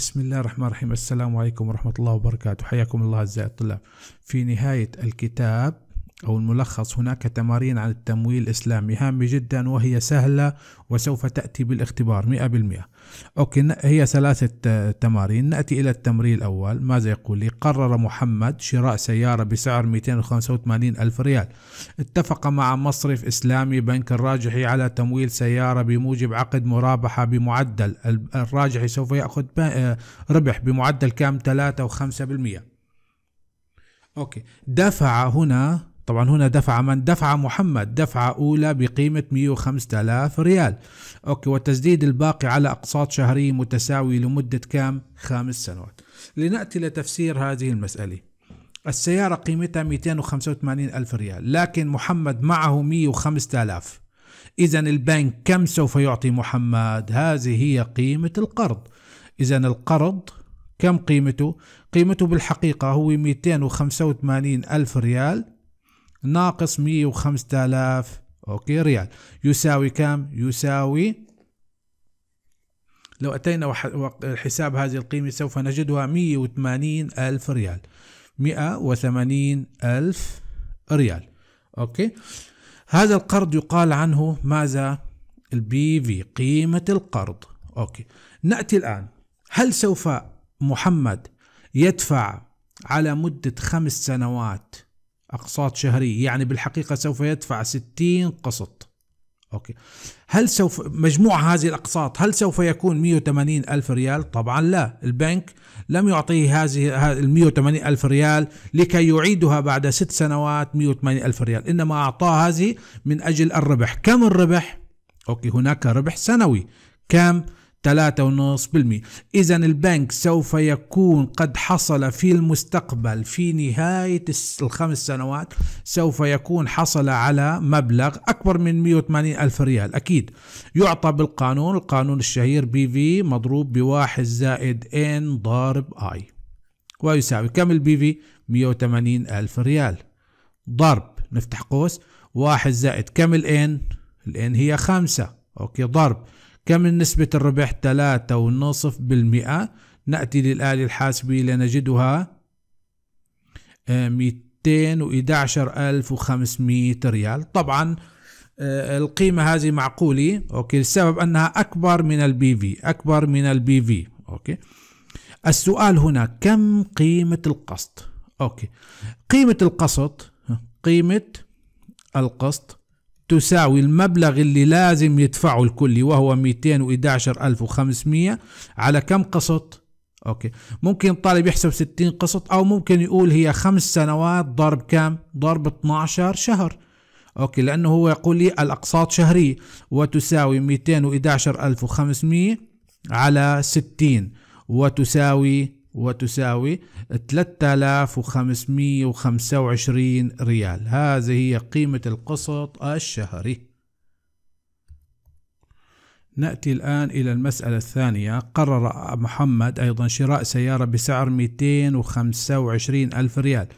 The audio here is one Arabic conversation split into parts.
بسم الله الرحمن الرحيم السلام عليكم ورحمة الله وبركاته حياكم الله أعزائي الطلاب في نهاية الكتاب أو الملخص هناك تمارين عن التمويل الإسلامي هامة جدا وهي سهلة وسوف تأتي بالاختبار مئة بالمئة أوكي هي ثلاثة آه، تمارين نأتي إلى التمرين الأول ماذا يقول لي قرر محمد شراء سيارة بسعر 285 ألف ريال اتفق مع مصرف إسلامي بنك الراجحي على تمويل سيارة بموجب عقد مرابحة بمعدل الراجحي سوف يأخذ آه، ربح بمعدل كام 3.5% أوكي دفع هنا طبعا هنا دفع من دفع محمد دفعة أولى بقيمة 105000 ريال أوكي وتسديد الباقي على أقساط شهرية متساوية لمدة كام خمس سنوات لنأتي لتفسير هذه المسألة السيارة قيمتها 285 ألف ريال لكن محمد معه 105000 إذا البنك كم سوف يعطي محمد هذه هي قيمة القرض إذا القرض كم قيمته؟ قيمته بالحقيقة هو 285 ألف ريال ناقص 105000 اوكي ريال يساوي كم يساوي لو أتينا حساب هذه القيمة سوف نجدها 180000 ألف ريال 180000 ألف ريال أوكي هذا القرض يقال عنه ماذا البي في قيمة القرض أوكي نأتي الآن هل سوف محمد يدفع على مدة خمس سنوات أقساط شهرية يعني بالحقيقة سوف يدفع 60 قسط أوكي هل سوف مجموع هذه الأقساط هل سوف يكون 180 ألف ريال طبعا لا البنك لم يعطيه هذه ال 180 ألف ريال لكي يعيدها بعد ست سنوات 180 ألف ريال إنما أعطاه هذه من أجل الربح كم الربح أوكي هناك ربح سنوي كم 3.5% إذا البنك سوف يكون قد حصل في المستقبل في نهاية الخمس سنوات سوف يكون حصل على مبلغ أكبر من 180 ألف ريال أكيد يعطى بالقانون القانون الشهير بي في مضروب بواحد زائد إن ضارب آي ويساوي كم البي في 180 ألف ريال ضرب نفتح قوس واحد زائد كم الإن الإن هي خمسة أوكي ضرب كم نسبة الربح 3.5% نأتي للآلة الحاسبة لنجدها 211500 آه، ريال طبعا آه، القيمة هذه معقولة أوكي السبب أنها أكبر من البي في أكبر من البي في أوكي السؤال هنا كم قيمة القسط أوكي قيمة القسط قيمة القسط تساوي المبلغ اللي لازم يدفعه الكلي وهو 211500 على كم قسط اوكي ممكن الطالب يحسب 60 قسط او ممكن يقول هي خمس سنوات ضرب كم ضرب 12 شهر اوكي لانه هو يقول لي الاقساط شهريه وتساوي 211500 على 60 وتساوي وتساوي 3525 ريال هذه هي قيمة القسط الشهري نأتي الآن إلى المسألة الثانية قرر محمد أيضا شراء سيارة بسعر 225 ألف ريال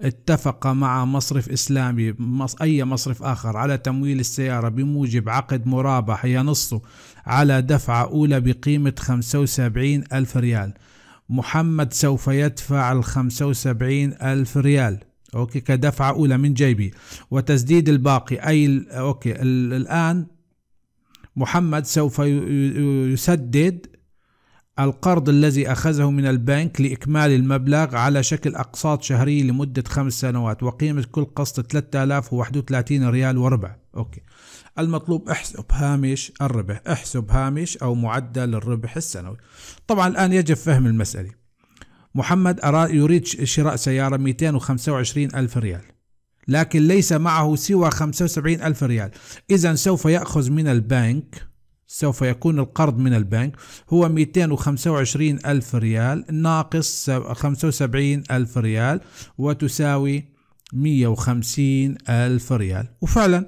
اتفق مع مصرف إسلامي أي مصرف آخر على تمويل السيارة بموجب عقد مرابح ينص على دفعة أولى بقيمة 75 ألف ريال محمد سوف يدفع الخمسة وسبعين ألف ريال أوكي كدفعة أولى من جيبي وتسديد الباقي أي أوكي الآن محمد سوف يسدد القرض الذي أخذه من البنك لإكمال المبلغ على شكل أقساط شهرية لمدة خمس سنوات وقيمة كل قسط 3000 هو 31 ريال وربع أوكي المطلوب احسب هامش الربح احسب هامش أو معدل الربح السنوي طبعا الآن يجب فهم المسألة محمد أرى يريد شراء سيارة 225 ألف ريال لكن ليس معه سوى 75 ألف ريال إذا سوف يأخذ من البنك سوف يكون القرض من البنك هو 225 ألف ريال ناقص 75 ألف ريال وتساوي 150 ألف ريال وفعلا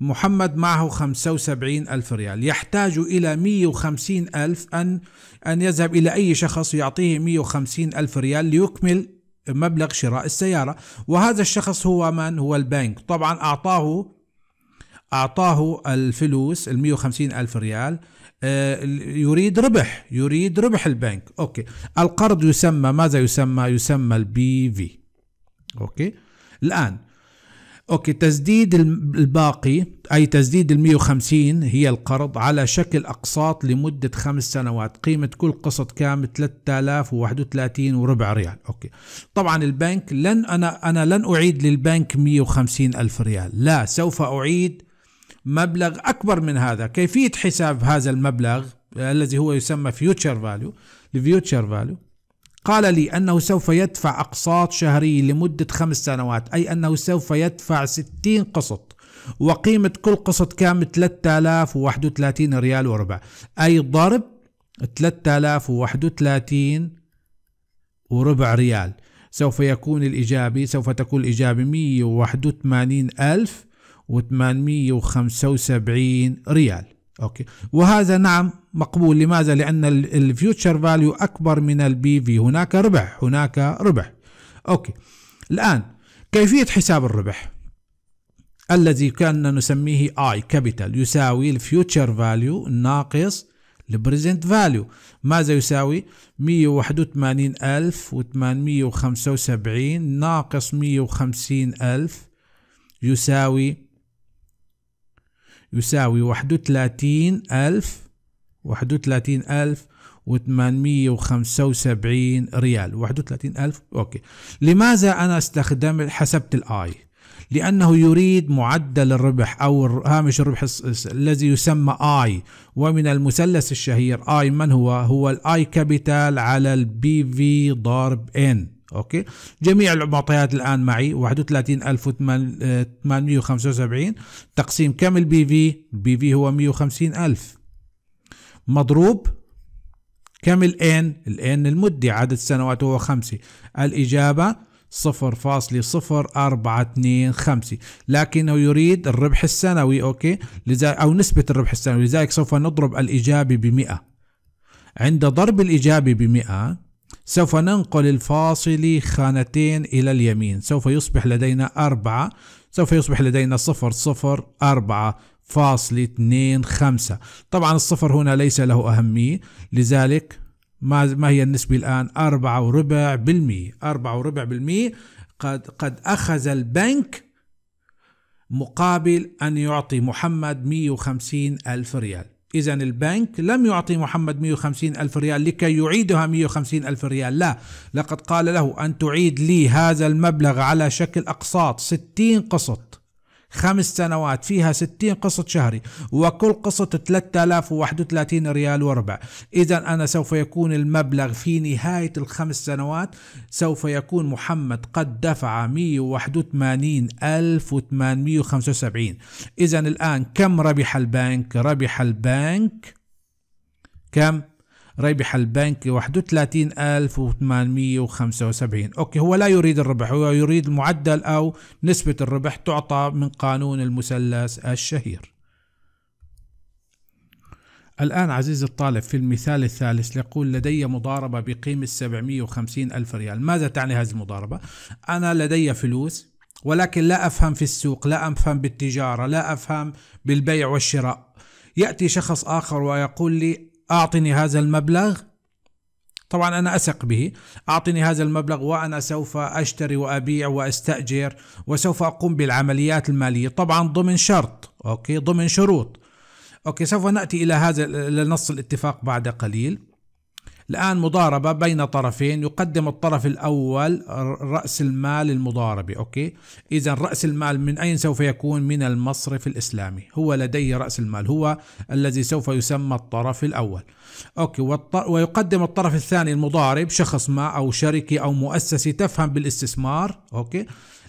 محمد معه 75 ألف ريال يحتاج إلى 150 ألف أن, أن يذهب إلى أي شخص يعطيه 150 ألف ريال ليكمل مبلغ شراء السيارة وهذا الشخص هو من هو البنك طبعا أعطاه أعطاه الفلوس ال 150 ألف ريال آه، يريد ربح يريد ربح البنك أوكي القرض يسمى ماذا يسمى يسمى البي في أوكي الآن اوكي تسديد الباقي اي تسديد ال 150 هي القرض على شكل اقساط لمده خمس سنوات، قيمه كل قسط كام 3031 وربع ريال، اوكي. طبعا البنك لن انا انا لن اعيد للبنك 150 الف ريال، لا سوف اعيد مبلغ اكبر من هذا، كيفيه حساب هذا المبلغ الذي هو يسمى فيوتشر فاليو، الفيوتشر فاليو قال لي أنه سوف يدفع أقساط شهري لمدة خمس سنوات أي أنه سوف يدفع ستين قسط وقيمة كل قسط كان 3031 ريال وربع أي ضرب 3031 وربع ريال سوف يكون الإجابي سوف تكون الإجابة 181 ألف و875 ريال اوكي وهذا نعم مقبول لماذا لان الفيوتشر فاليو اكبر من البي في هناك ربح هناك ربح اوكي الان كيفيه حساب الربح الذي كان نسميه اي كابيتال يساوي الفيوتشر فاليو ناقص البريزنت فاليو ماذا يساوي 181875 ناقص 150000 يساوي يساوي واحد وثلاثين ألف واحد وثلاثين ألف وثمانمية وخمسة وسبعين ريال واحد وثلاثين ألف أوكي لماذا أنا استخدم حسبت الآي لأنه يريد معدل الربح أو هامش الربح الذي يسمى آي ومن المثلث الشهير آي من هو هو الآي كابيتال على البي في ضرب إن اوكي جميع المعطيات الان معي 31875 تقسيم كم البي في البي في هو 150000 مضروب كم الان الان المدة عدد السنوات هو خمسة الاجابة 0.0425 لكنه يريد الربح السنوي اوكي لذلك او نسبة الربح السنوي لذلك سوف نضرب الاجابة ب 100 عند ضرب الاجابة ب 100 سوف ننقل الفاصل خانتين إلى اليمين سوف يصبح لدينا أربعة سوف يصبح لدينا صفر صفر أربعة فاصل اثنين خمسة طبعا الصفر هنا ليس له أهمية لذلك ما, ما هي النسبة الآن أربعة وربع بالمية أربعة وربع بالمية قد, قد أخذ البنك مقابل أن يعطي محمد وخمسين ألف ريال إذا البنك لم يعطي محمد 150 ألف ريال لكي يعيدها 150 ألف ريال لا لقد قال له أن تعيد لي هذا المبلغ على شكل أقساط 60 قسط خمس سنوات فيها 60 قسط شهري وكل قسط 3031 ريال وربع إذا أنا سوف يكون المبلغ في نهاية الخمس سنوات سوف يكون محمد قد دفع 181875 إذا الآن كم ربح البنك ربح البنك كم ربح البنك 31875 أوكي هو لا يريد الربح هو يريد معدل أو نسبة الربح تعطى من قانون المثلث الشهير الآن عزيزي الطالب في المثال الثالث يقول لدي مضاربة بقيمة 750 ألف ريال ماذا تعني هذه المضاربة؟ أنا لدي فلوس ولكن لا أفهم في السوق لا أفهم بالتجارة لا أفهم بالبيع والشراء يأتي شخص آخر ويقول لي أعطني هذا المبلغ طبعا أنا أثق به أعطني هذا المبلغ وأنا سوف أشتري وأبيع وأستأجر وسوف أقوم بالعمليات المالية طبعا ضمن شرط أوكي ضمن شروط أوكي سوف نأتي إلى هذا لنص الاتفاق بعد قليل الآن مضاربة بين طرفين يقدم الطرف الأول رأس المال المضاربة أوكي إذا رأس المال من أين سوف يكون من المصرف الإسلامي هو لديه رأس المال هو الذي سوف يسمى الطرف الأول أوكي ويقدم الطرف الثاني المضارب شخص ما أو شركة أو مؤسسة تفهم بالاستثمار أوكي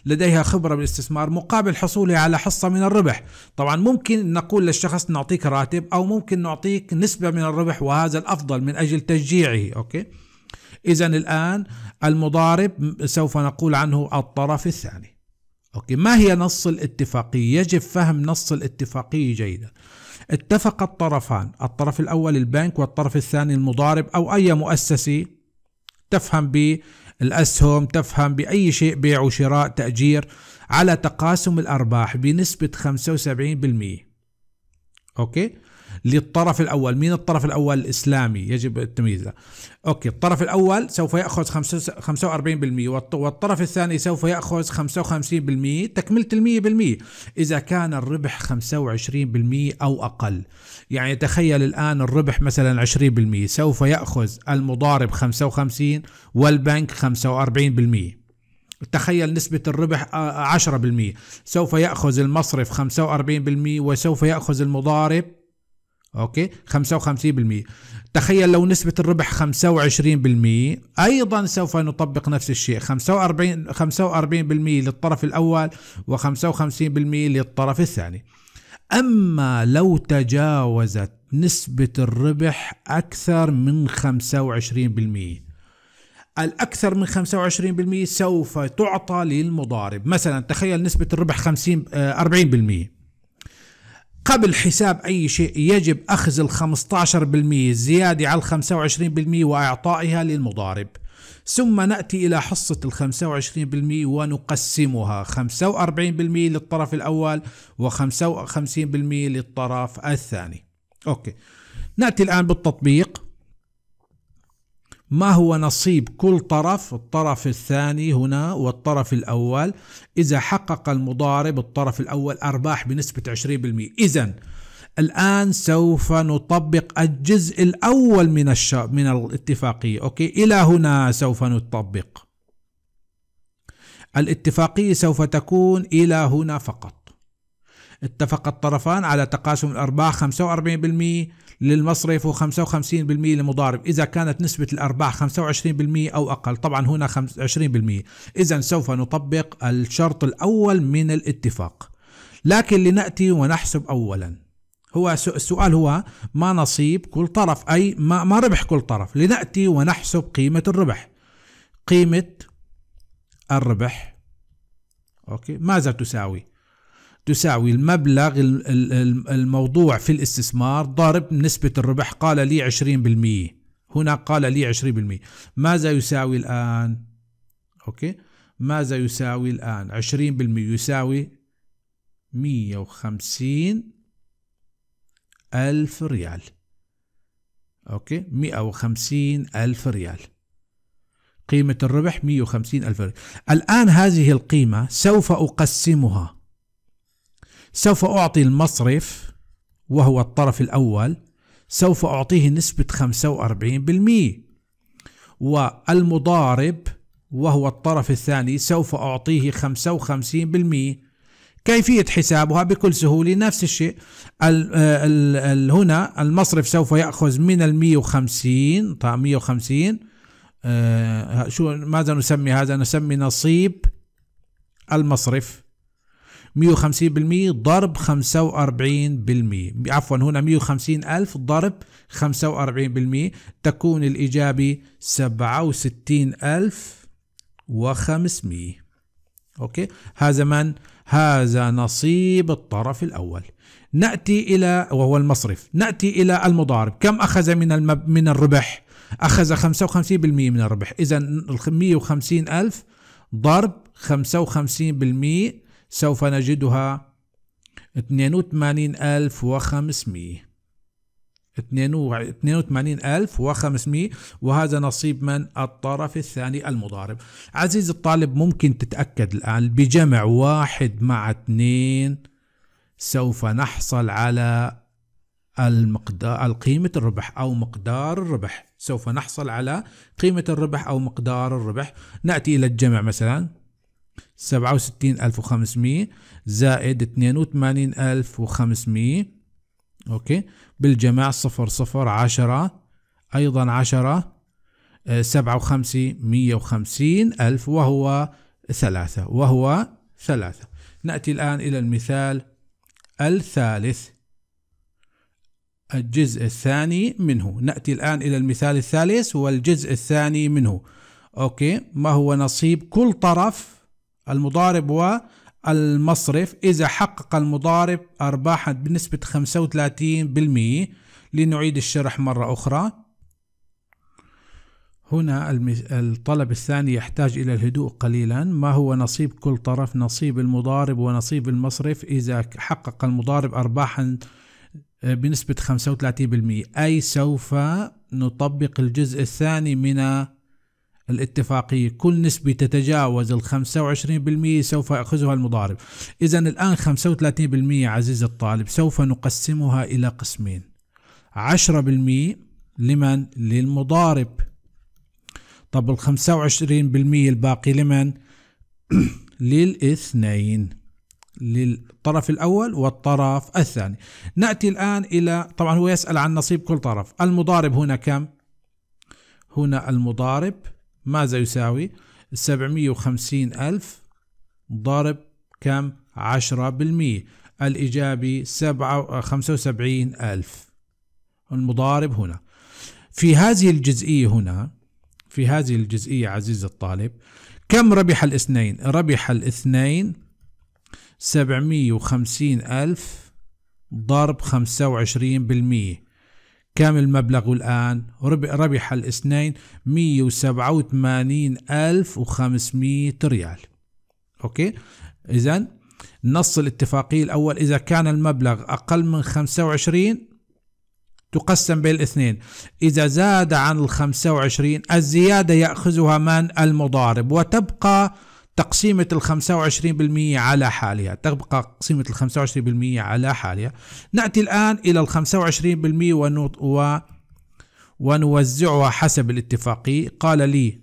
لديها خبرة بالاستثمار مقابل حصولها على حصة من الربح طبعا ممكن نقول للشخص نعطيك راتب أو ممكن نعطيك نسبة من الربح وهذا الأفضل من أجل تشجيعه أوكي إذا الآن المضارب سوف نقول عنه الطرف الثاني أوكي ما هي نص الاتفاقية يجب فهم نص الاتفاقية جيدا اتفق الطرفان الطرف الأول البنك والطرف الثاني المضارب أو أي مؤسسة تفهم الأسهم تفهم بأي شيء بيع وشراء تأجير على تقاسم الأرباح بنسبة 75% أوكي للطرف الأول مين الطرف الأول الإسلامي يجب التمييز أوكي الطرف الأول سوف يأخذ 45% والطرف الثاني سوف يأخذ 55% تكملة ال 100% إذا كان الربح 25% أو أقل يعني تخيل الآن الربح مثلا 20% سوف يأخذ المضارب 55 والبنك 45% تخيل نسبة الربح 10% آه، سوف يأخذ المصرف 45% وسوف يأخذ المضارب اوكي 55% تخيل لو نسبة الربح 25% ايضا سوف نطبق نفس الشيء 45 45% للطرف الاول و55% للطرف الثاني اما لو تجاوزت نسبة الربح اكثر من 25% الأكثر من 25% سوف تعطى للمضارب مثلا تخيل نسبة الربح 50 40% آه، قبل حساب أي شيء يجب أخذ ال 15% الزيادة على ال 25% وإعطائها للمضارب ثم نأتي إلى حصة ال 25% ونقسمها 45% للطرف الأول و55% للطرف الثاني أوكي نأتي الآن بالتطبيق ما هو نصيب كل طرف الطرف الثاني هنا والطرف الأول إذا حقق المضارب الطرف الأول أرباح بنسبة 20% إذا الآن سوف نطبق الجزء الأول من الش... من الاتفاقية أوكي إلى هنا سوف نطبق الاتفاقية سوف تكون إلى هنا فقط اتفق الطرفان على تقاسم الأرباح 45% للمصرف و55% للمضارب إذا كانت نسبة الأرباح 25% أو أقل طبعا هنا 20% إذا سوف نطبق الشرط الأول من الاتفاق لكن لنأتي ونحسب أولا هو السؤال هو ما نصيب كل طرف أي ما, ما ربح كل طرف لنأتي ونحسب قيمة الربح قيمة الربح أوكي ماذا تساوي تساوي المبلغ الموضوع في الاستثمار ضارب نسبة الربح قال لي 20% هنا قال لي 20% ماذا يساوي الآن أوكي ماذا يساوي الآن 20% يساوي 150 ألف ريال أوكي 150 ألف ريال قيمة الربح 150 ألف ريال الآن هذه القيمة سوف أقسمها سوف أعطي المصرف وهو الطرف الأول سوف أعطيه نسبة 45% والمضارب وهو الطرف الثاني سوف أعطيه 55% كيفية حسابها بكل سهولة نفس الشيء ال ال الـ هنا المصرف سوف يأخذ من ال 150 طيب 150 آه شو ماذا نسمي هذا نسمي نصيب المصرف 150% ضرب 45% عفوا هنا 150 ألف ضرب 45% تكون الإجابة 67 ألف و500 أوكي هذا من هذا نصيب الطرف الأول نأتي إلى وهو المصرف نأتي إلى المضارب كم أخذ من المب... من الربح أخذ 55% من الربح إذا 150 ألف ضرب 55% سوف نجدها 82500 82500 وهذا نصيب من الطرف الثاني المضارب عزيزي الطالب ممكن تتأكد الآن بجمع واحد مع اثنين سوف نحصل على المقدار قيمة الربح أو مقدار الربح سوف نحصل على قيمة الربح أو مقدار الربح نأتي إلى الجمع مثلا 67500 زائد 82500 اوكي بالجمع صفر صفر عشرة ايضا عشرة آه، سبعة وخمسة مية وخمسين ألف وهو ثلاثة وهو ثلاثة نأتي الآن إلى المثال الثالث الجزء الثاني منه نأتي الآن إلى المثال الثالث والجزء الثاني منه أوكي ما هو نصيب كل طرف المضارب و المصرف إذا حقق المضارب أرباحا بنسبة 35% لنعيد الشرح مرة أخرى هنا الطلب الثاني يحتاج إلى الهدوء قليلا ما هو نصيب كل طرف نصيب المضارب ونصيب المصرف إذا حقق المضارب أرباحا آه، بنسبة 35% أي سوف نطبق الجزء الثاني من الاتفاقية كل نسبة تتجاوز ال 25% سوف يأخذها المضارب إذا الآن 35% عزيز الطالب سوف نقسمها إلى قسمين 10% لمن؟ للمضارب طب ال 25% الباقي لمن؟ للاثنين للطرف الأول والطرف الثاني نأتي الآن إلى طبعا هو يسأل عن نصيب كل طرف المضارب هنا كم؟ هنا المضارب ماذا يساوي 750 ألف ضرب كم 10% الإجابة سبعة آه، خمسة ألف المضارب هنا في هذه الجزئية هنا في هذه الجزئية عزيز الطالب كم ربح الاثنين ربح الاثنين سبعمية ألف ضرب 25 بالمية كم المبلغ الآن ربح الاثنين 187500 ريال أوكي إذا نص الاتفاقية الأول إذا كان المبلغ أقل من 25 تقسم بين الاثنين إذا زاد عن ال 25 الزيادة يأخذها من المضارب وتبقى تقسيمة ال 25% على حالها تبقى تقسيمة ال 25% على حالها نأتي الآن إلى ال 25% ون... و ونوزعها حسب الاتفاقية قال لي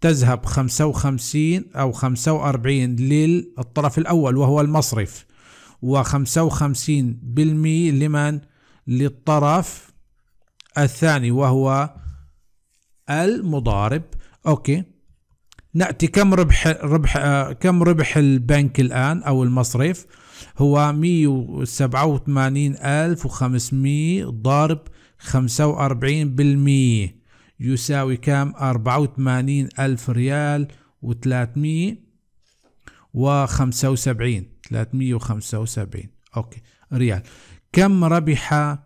تذهب 55 أو 45 للطرف الأول وهو المصرف و55% لمن للطرف الثاني وهو المضارب أوكي ناتي كم ربح ربح آه، كم ربح البنك الان او المصرف هو 187500 ضرب 45% يساوي كم 84000 ريال و300 و75 375 اوكي ريال كم ربح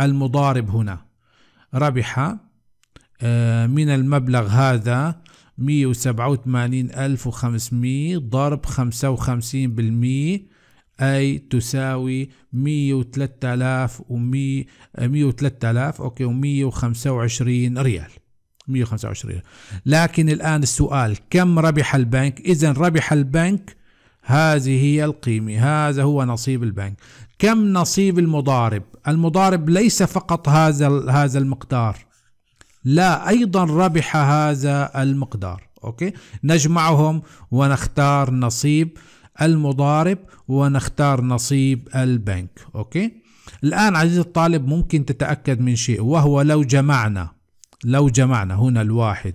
المضارب هنا ربح آه، من المبلغ هذا مية وسبعة وثمانين ألف وخمسمية ضرب خمسة وخمسين بالمية أي تساوي مية وثلاثة آلاف ومية مية وثلاثة آلاف أوكي ومية وخمسة وعشرين ريال 125 لكن الآن السؤال كم ربح البنك إذا ربح البنك هذه هي القيمة هذا هو نصيب البنك كم نصيب المضارب المضارب ليس فقط هذا هذا المقدار لا أيضا ربح هذا المقدار أوكي نجمعهم ونختار نصيب المضارب ونختار نصيب البنك أوكي الآن عزيزي الطالب ممكن تتأكد من شيء وهو لو جمعنا لو جمعنا هنا الواحد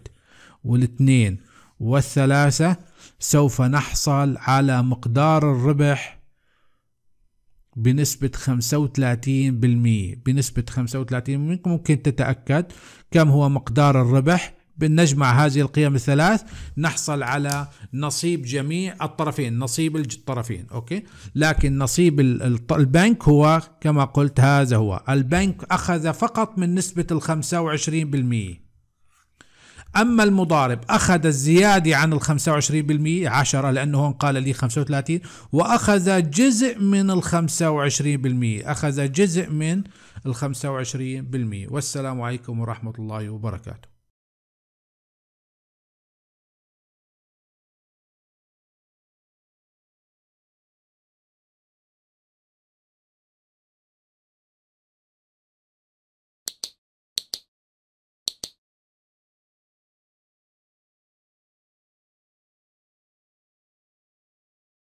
والاثنين والثلاثة سوف نحصل على مقدار الربح بنسبة 35% بنسبة 35% منكم ممكن تتأكد كم هو مقدار الربح بنجمع هذه القيم الثلاث نحصل على نصيب جميع الطرفين نصيب الطرفين أوكي لكن نصيب البنك هو كما قلت هذا هو البنك أخذ فقط من نسبة الخمسة وعشرين بالمئة أما المضارب أخذ الزيادة عن ال 25% 10 لأنه هون قال لي 35 وأخذ جزء من ال 25% أخذ جزء من ال 25% والسلام عليكم ورحمة الله وبركاته